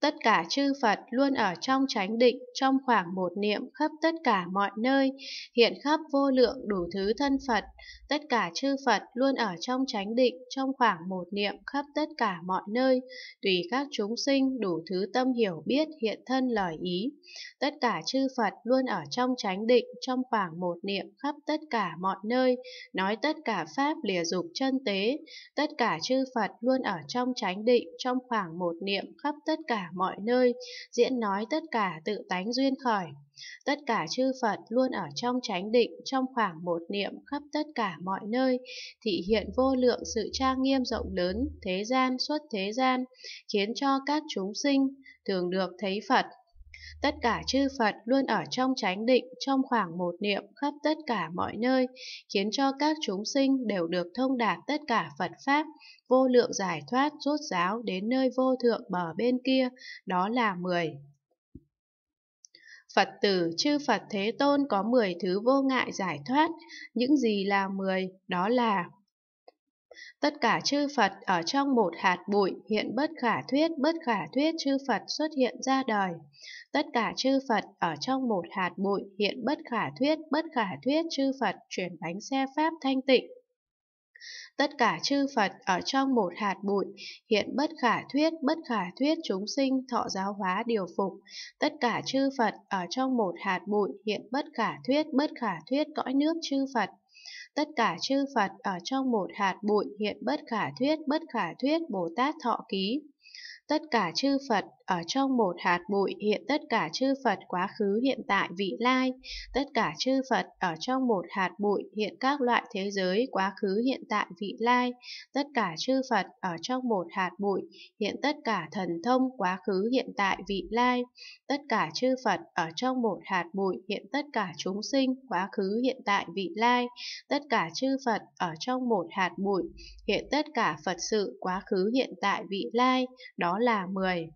Tất cả chư Phật luôn ở trong chánh định, trong khoảng một niệm khắp tất cả mọi nơi, hiện khắp vô lượng đủ thứ thân Phật. Tất cả chư Phật luôn ở trong chánh định, trong khoảng một niệm khắp tất cả mọi nơi, tùy các chúng sinh đủ thứ tâm hiểu biết hiện thân lời ý. Tất cả chư Phật luôn ở trong chánh định, trong khoảng một niệm khắp tất cả mọi nơi, nói tất cả pháp lìa dục chân tế. Tất cả chư Phật luôn ở trong chánh định, trong khoảng một niệm khắp tất cả mọi nơi, diễn nói tất cả tự tánh duyên khởi. Tất cả chư Phật luôn ở trong chánh định, trong khoảng một niệm khắp tất cả mọi nơi, thị hiện vô lượng sự trang nghiêm rộng lớn, thế gian xuất thế gian, khiến cho các chúng sinh thường được thấy Phật, Tất cả chư Phật luôn ở trong chánh định, trong khoảng một niệm khắp tất cả mọi nơi, khiến cho các chúng sinh đều được thông đạt tất cả Phật Pháp, vô lượng giải thoát rốt ráo đến nơi vô thượng bờ bên kia, đó là mười Phật tử chư Phật Thế Tôn có mười thứ vô ngại giải thoát, những gì là mười đó là Tất cả chư Phật ở trong một hạt bụi hiện bất khả thuyết, bất khả thuyết chư Phật xuất hiện ra đời. Tất cả chư Phật ở trong một hạt bụi hiện bất khả thuyết, bất khả thuyết chư Phật chuyển bánh xe Pháp thanh tịnh. Tất cả chư Phật ở trong một hạt bụi, hiện bất khả thuyết, bất khả thuyết chúng sinh thọ giáo hóa điều phục. Tất cả chư Phật ở trong một hạt bụi, hiện bất khả thuyết, bất khả thuyết cõi nước chư Phật. Tất cả chư Phật ở trong một hạt bụi hiện bất khả thuyết bất khả thuyết Bồ Tát Thọ Ký. Tất cả chư Phật ở trong một hạt bụi hiện tất cả chư Phật quá khứ hiện tại vị lai, tất cả chư Phật ở trong một hạt bụi hiện các loại thế giới quá khứ hiện tại vị lai, tất cả chư Phật ở trong một hạt bụi hiện tất cả thần thông quá khứ hiện tại vị lai, tất cả chư Phật ở trong một hạt bụi hiện tất cả chúng sinh quá khứ hiện tại vị lai, tất cả chư Phật ở trong một hạt bụi hiện tất cả Phật sự quá khứ hiện tại vị lai, đó là 10.